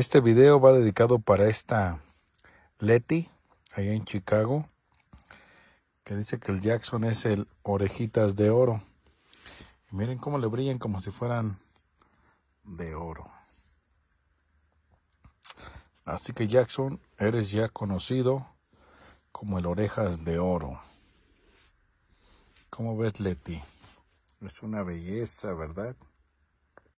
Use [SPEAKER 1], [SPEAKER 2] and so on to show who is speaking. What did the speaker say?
[SPEAKER 1] Este video va dedicado para esta Letty allá en Chicago, que dice que el Jackson es el orejitas de oro. miren cómo le brillan como si fueran de oro. Así que Jackson, eres ya conocido como el orejas de oro. ¿Cómo ves Leti? Es una belleza, ¿verdad?